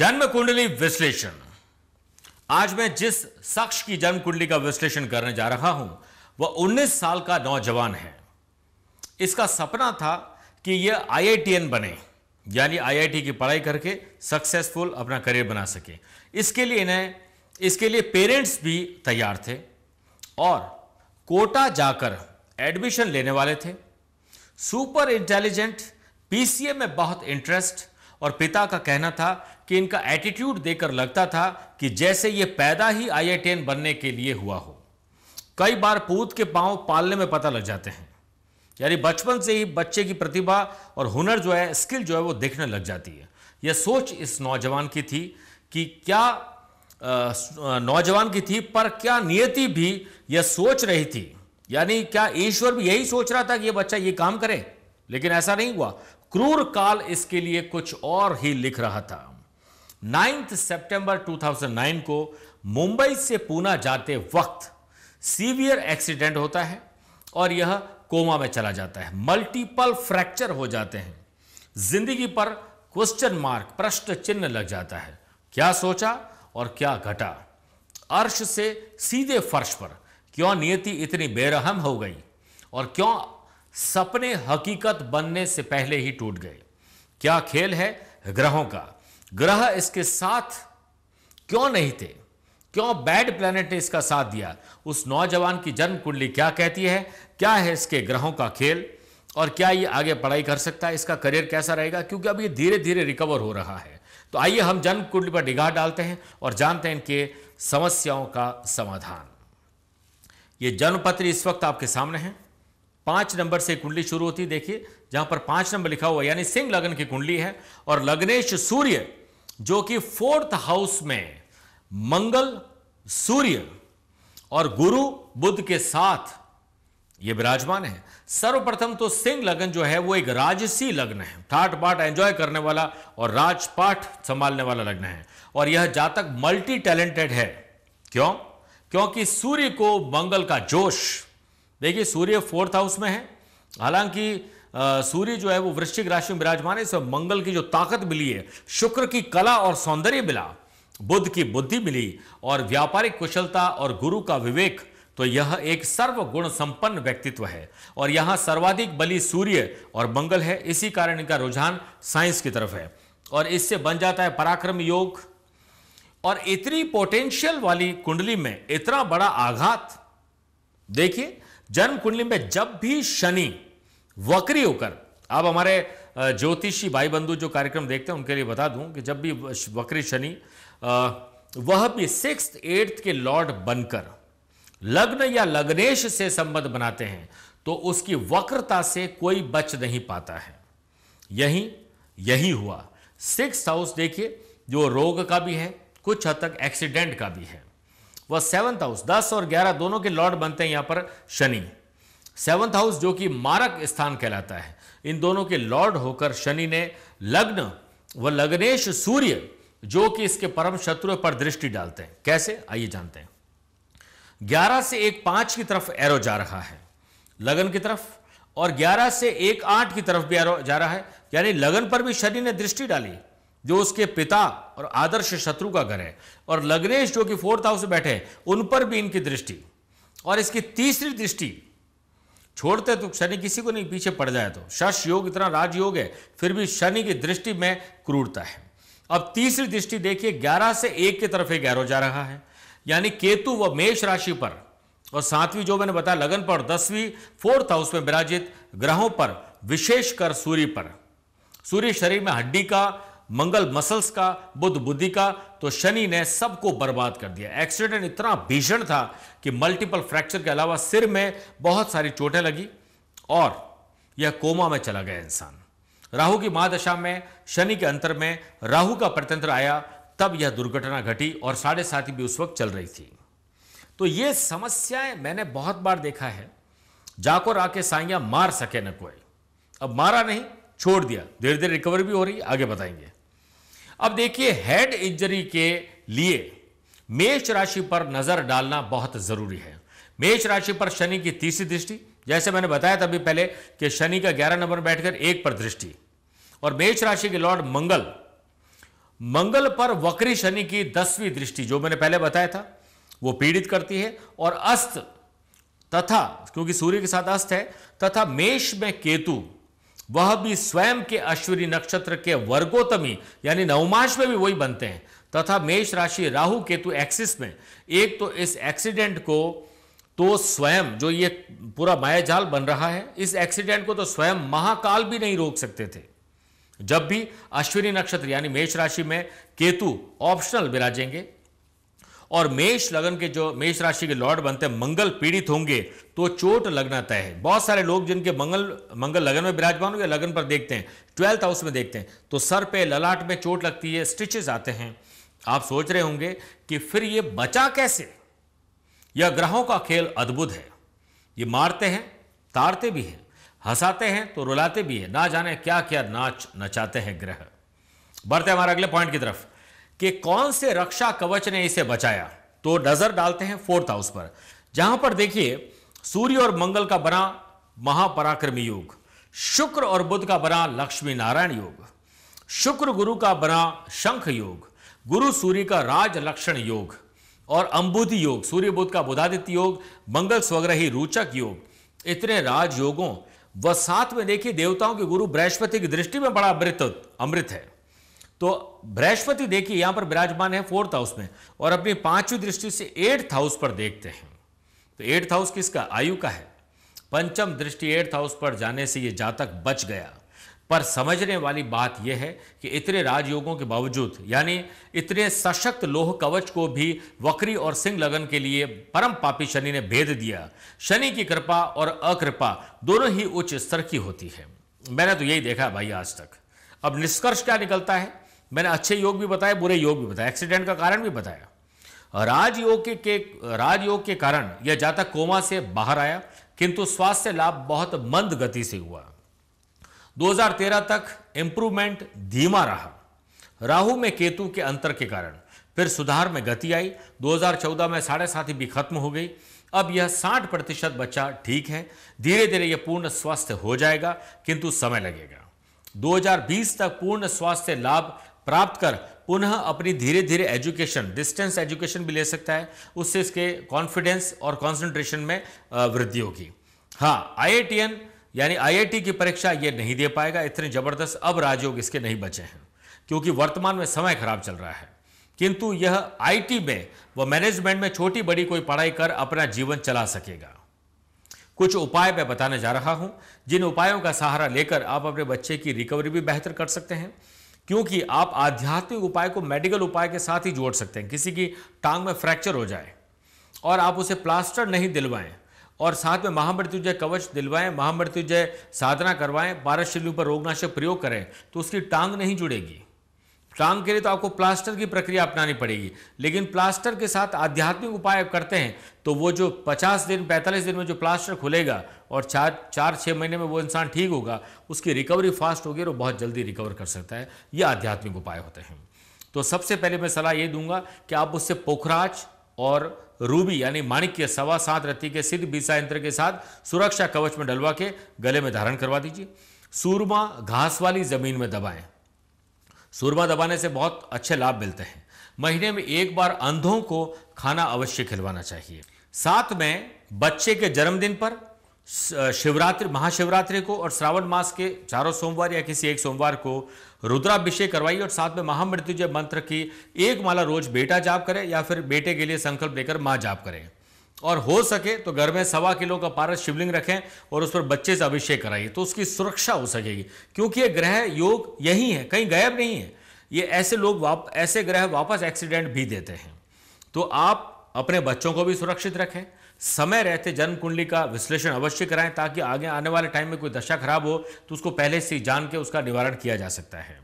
जन्म कुंडली विश्लेषण आज मैं जिस शख्स की जन्म कुंडली का विश्लेषण करने जा रहा हूं वह 19 साल का नौजवान है इसका सपना था कि यह आईआईटीएन बने यानी आईआईटी की पढ़ाई करके सक्सेसफुल अपना करियर बना सके इसके लिए इन्हें इसके लिए पेरेंट्स भी तैयार थे और कोटा जाकर एडमिशन लेने वाले थे सुपर इंटेलिजेंट पीसीए में बहुत इंटरेस्ट और पिता का कहना था कि इनका एटीट्यूड देकर लगता था कि जैसे ये पैदा ही आई बनने के लिए हुआ हो कई बार पूत के पांव पालने में पता लग जाते हैं यानी बचपन से ही बच्चे की प्रतिभा और हुनर जो है स्किल जो है वो देखने लग जाती है यह सोच इस नौजवान की थी कि क्या नौजवान की थी पर क्या नियति भी यह सोच रही थी यानी क्या ईश्वर भी यही सोच रहा था कि यह बच्चा ये काम करे लेकिन ऐसा नहीं हुआ क्रूर काल इसके लिए कुछ और ही लिख रहा था 9 सितंबर 2009 को मुंबई से पूना जाते वक्त सीवियर एक्सीडेंट होता है और यह कोमा में चला जाता है मल्टीपल फ्रैक्चर हो जाते हैं जिंदगी पर क्वेश्चन मार्क प्रश्न चिन्ह लग जाता है क्या सोचा और क्या घटा अर्श से सीधे फर्श पर क्यों नियति इतनी बेरहम हो गई और क्यों सपने हकीकत बनने से पहले ही टूट गए क्या खेल है ग्रहों का ग्रह इसके साथ क्यों नहीं थे क्यों बैड प्लैनेट ने इसका साथ दिया उस नौजवान की जन्म कुंडली क्या कहती है क्या है इसके ग्रहों का खेल और क्या ये आगे पढ़ाई कर सकता है इसका करियर कैसा रहेगा क्योंकि अब ये धीरे धीरे रिकवर हो रहा है तो आइए हम जन्म कुंडली पर निगाह डालते हैं और जानते हैं इनके समस्याओं का समाधान ये जन्मपत्री इस वक्त आपके सामने है पांच नंबर से कुंडली शुरू होती देखिए जहां पर पांच नंबर लिखा हुआ यानी सिंह लगन की कुंडली है और लग्नेश सूर्य जो कि फोर्थ हाउस में मंगल सूर्य और गुरु बुद्ध के साथ ये विराजमान है सर्वप्रथम तो सिंह लगन जो है वो एक राजसी लग्न है ठाट बाट एंजॉय करने वाला और राजपाठ संभालने वाला लग्न है और यह जातक मल्टी टैलेंटेड है क्यों क्योंकि सूर्य को मंगल का जोश देखिए सूर्य फोर्थ हाउस में है हालांकि सूर्य जो है वो वृश्चिक राशि में विराजमान है इसमें मंगल की जो ताकत मिली है शुक्र की कला और सौंदर्य मिला बुद्ध की बुद्धि मिली और व्यापारिक कुशलता और गुरु का विवेक तो यह एक सर्वगुण संपन्न व्यक्तित्व है और यहाँ सर्वाधिक बलि सूर्य और मंगल है इसी कारण इनका रुझान साइंस की तरफ है और इससे बन जाता है पराक्रम योग और इतनी पोटेंशियल वाली कुंडली में इतना बड़ा आघात देखिए जन्म कुंडली में जब भी शनि वक्री होकर आप हमारे ज्योतिषी भाई बंधु जो कार्यक्रम देखते हैं उनके लिए बता दूं कि जब भी वक्री शनि वह भी सिक्स एट्थ के लॉर्ड बनकर लग्न या लग्नेश से संबंध बनाते हैं तो उसकी वक्रता से कोई बच नहीं पाता है यही यही हुआ सिक्स हाउस देखिए जो रोग का भी है कुछ हद तक एक्सीडेंट का भी है वह सेवंथ हाउस दस और ग्यारह दोनों के लॉर्ड बनते हैं यहां पर शनि सेवंथ हाउस जो कि मारक स्थान कहलाता है इन दोनों के लॉर्ड होकर शनि ने लग्न व लग्नेश सूर्य जो कि इसके परम शत्रु पर दृष्टि डालते हैं कैसे आइए जानते हैं ग्यारह से एक पांच की तरफ एरो जा रहा है लगन की तरफ और ग्यारह से एक आठ की तरफ भी एरो जा रहा है यानी लगन पर भी शनि ने दृष्टि डाली जो उसके पिता और आदर्श शत्रु का घर है और लग्नेश जो कि फोर्थ हाउस में बैठे हैं उन पर भी इनकी दृष्टि और इसकी तीसरी दृष्टि छोड़ते तो शनि किसी को नहीं पीछे पड़ जाए तो शश योग इतना राजयोग है फिर भी शनि की दृष्टि में क्रूरता है अब तीसरी दृष्टि देखिए ग्यारह से एक की तरफ ग्यारह गैरो जा रहा है यानी केतु व मेष राशि पर और सातवीं जो मैंने बताया लगन पर दसवीं फोर्थ हाउस में विराजित ग्रहों पर विशेषकर सूर्य पर सूर्य शरीर में हड्डी का मंगल मसल्स का बुद्ध बुद्धि का तो शनि ने सबको बर्बाद कर दिया एक्सीडेंट इतना भीषण था कि मल्टीपल फ्रैक्चर के अलावा सिर में बहुत सारी चोटें लगी और यह कोमा में चला गया इंसान राहु की महादशा में शनि के अंतर में राहु का प्रतंत्र आया तब यह दुर्घटना घटी और साढ़े साथी भी उस वक्त चल रही थी तो ये समस्याएं मैंने बहुत बार देखा है जाकर आके साइया मार सके न कोई अब मारा नहीं छोड़ दिया धीरे धीरे रिकवरी भी हो रही आगे बताएंगे अब देखिए हेड इंजरी के लिए मेष राशि पर नजर डालना बहुत जरूरी है मेष राशि पर शनि की तीसरी दृष्टि जैसे मैंने बताया था अभी पहले कि शनि का ग्यारह नंबर बैठकर एक पर दृष्टि और मेष राशि के लॉर्ड मंगल मंगल पर वक्री शनि की दसवीं दृष्टि जो मैंने पहले बताया था वो पीड़ित करती है और अस्त तथा क्योंकि सूर्य के साथ अस्त है तथा मेष में केतु वह भी स्वयं के अश्विनी नक्षत्र के वर्गोतमी यानी नवमाश में भी वही बनते हैं तथा मेष राशि राहु केतु एक्सिस में एक तो इस एक्सीडेंट को तो स्वयं जो ये पूरा माया जाल बन रहा है इस एक्सीडेंट को तो स्वयं महाकाल भी नहीं रोक सकते थे जब भी अश्विनी नक्षत्र यानी मेष राशि में केतु ऑप्शनल विराजेंगे और मेष लगन के जो मेष राशि के लॉर्ड बनते हैं मंगल पीड़ित होंगे तो चोट लगना तय है बहुत सारे लोग जिनके मंगल मंगल लगन में विराजमान होंगे लगन पर देखते हैं ट्वेल्थ हाउस में देखते हैं तो सर पे ललाट में चोट लगती है स्टिचेस आते हैं आप सोच रहे होंगे कि फिर ये बचा कैसे यह ग्रहों का खेल अद्भुत है ये मारते हैं तारते भी हैं हंसाते हैं तो रुलाते भी हैं ना जाने क्या क्या नाच नचाते हैं ग्रह बढ़ते हमारे अगले पॉइंट की तरफ कि कौन से रक्षा कवच ने इसे बचाया तो नजर डालते हैं फोर्थ हाउस पर जहां पर देखिए सूर्य और मंगल का बना महापराक्रमी योग शुक्र और बुद्ध का बना लक्ष्मी नारायण योग शुक्र गुरु का बना शंख योग गुरु सूर्य का राज लक्षण योग और अंबुधि योग सूर्य बुद्ध का बुधादित्य योग मंगल स्वग्रही रोचक योग इतने राजयोगों व साथ में देखिए देवताओं के गुरु बृहस्पति की दृष्टि में बड़ा अमृत अमृत है तो बृहस्पति देखिए यहां पर विराजमान है फोर्थ हाउस में और अपनी पांचवी दृष्टि से एट्थ हाउस पर देखते हैं तो एट्थ हाउस किसका आयु का है पंचम दृष्टि एट्थ हाउस पर जाने से ये जातक बच गया पर समझने वाली बात यह है कि इतने राजयोगों के बावजूद यानी इतने सशक्त लोह कवच को भी वक्री और सिंह लगन के लिए परम पापी शनि ने भेद दिया शनि की कृपा और अकृपा दोनों ही उच्च स्तर की होती है मैंने तो यही देखा भाई आज तक अब निष्कर्ष क्या निकलता है मैंने अच्छे योग भी बताए बुरे योग भी बताए एक्सीडेंट का कारण भी बताया राजयोग के, के राजयोग के कारण यह जातक कोमा से बाहर आया किंतु स्वास्थ्य लाभ बहुत मंद गति से हुआ 2013 तक इंप्रूवमेंट धीमा रहा राहु में केतु के अंतर के कारण फिर सुधार में गति आई 2014 में साढ़े साथी भी खत्म हो गई अब यह 60 प्रतिशत बच्चा ठीक है धीरे धीरे यह पूर्ण स्वास्थ्य हो जाएगा किंतु समय लगेगा 2020 तक पूर्ण स्वास्थ्य लाभ प्राप्त कर पुनः अपनी धीरे धीरे एजुकेशन डिस्टेंस एजुकेशन भी ले सकता है उससे इसके कॉन्फिडेंस और कॉन्सेंट्रेशन में वृद्धि होगी हाँ आई यानी आई की परीक्षा ये नहीं दे पाएगा इतने जबरदस्त अब राजयोग इसके नहीं बचे हैं क्योंकि वर्तमान में समय खराब चल रहा है किंतु यह आईटी में व मैनेजमेंट में छोटी बड़ी कोई पढ़ाई कर अपना जीवन चला सकेगा कुछ उपाय मैं बताने जा रहा हूं जिन उपायों का सहारा लेकर आप अपने बच्चे की रिकवरी भी बेहतर कर सकते हैं क्योंकि आप आध्यात्मिक उपाय को मेडिकल उपाय के साथ ही जोड़ सकते हैं किसी की टांग में फ्रैक्चर हो जाए और आप उसे प्लास्टर नहीं दिलवाएं और साथ में महामृत्युजय कवच दिलवाएं महामृत्युजय साधना करवाएं पारस शिल्यू पर रोगनाशक प्रयोग करें तो उसकी टांग नहीं जुड़ेगी काम के लिए तो आपको प्लास्टर की प्रक्रिया अपनानी पड़ेगी लेकिन प्लास्टर के साथ आध्यात्मिक उपाय करते हैं तो वो जो 50 दिन 45 दिन में जो प्लास्टर खुलेगा और चार चार छः महीने में वो इंसान ठीक होगा उसकी रिकवरी फास्ट होगी और बहुत जल्दी रिकवर कर सकता है ये आध्यात्मिक उपाय होते हैं तो सबसे पहले मैं सलाह ये दूंगा कि आप उससे पोखराज और रूबी यानी माणिक्य सवा सात रत्ती के सिद्ध बीसा यंत्र के साथ सुरक्षा कवच में डलवा के गले में धारण करवा दीजिए सूरमा घास वाली जमीन में दबाएं सूरमा दबाने से बहुत अच्छे लाभ मिलते हैं महीने में एक बार अंधों को खाना अवश्य खिलवाना चाहिए साथ में बच्चे के जन्मदिन पर शिवरात्रि महाशिवरात्रि को और श्रावण मास के चारों सोमवार या किसी एक सोमवार को रुद्राभिषेक करवाइए और साथ में महामृत्युजय मंत्र की एक माला रोज बेटा जाप करें या फिर बेटे के लिए संकल्प लेकर माँ जाप करें और हो सके तो घर में सवा किलो का पारस शिवलिंग रखें और उस पर बच्चे से अभिषेक कराइए तो उसकी सुरक्षा हो सकेगी क्योंकि ये ग्रह योग यही है कहीं गायब नहीं है ये ऐसे लोग वाप ऐसे ग्रह वापस एक्सीडेंट भी देते हैं तो आप अपने बच्चों को भी सुरक्षित रखें समय रहते जन्म कुंडली का विश्लेषण अवश्य कराएं ताकि आगे आने वाले टाइम में कोई दशा खराब हो तो उसको पहले से जान के उसका निवारण किया जा सकता है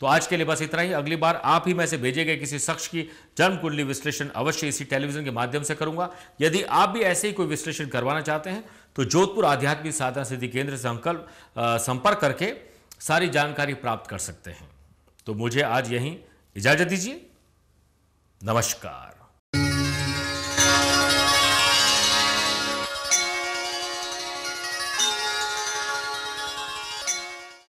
तो आज के लिए बस इतना ही अगली बार आप ही में से भेजे गए किसी शख्स की जन्म कुंडली विश्लेषण अवश्य इसी टेलीविजन के माध्यम से करूंगा यदि आप भी ऐसे ही कोई विश्लेषण करवाना चाहते हैं तो जोधपुर आध्यात्मिक साधना सिद्धि केंद्र से संकल्प संपर्क करके सारी जानकारी प्राप्त कर सकते हैं तो मुझे आज यहीं इजाजत दीजिए नमस्कार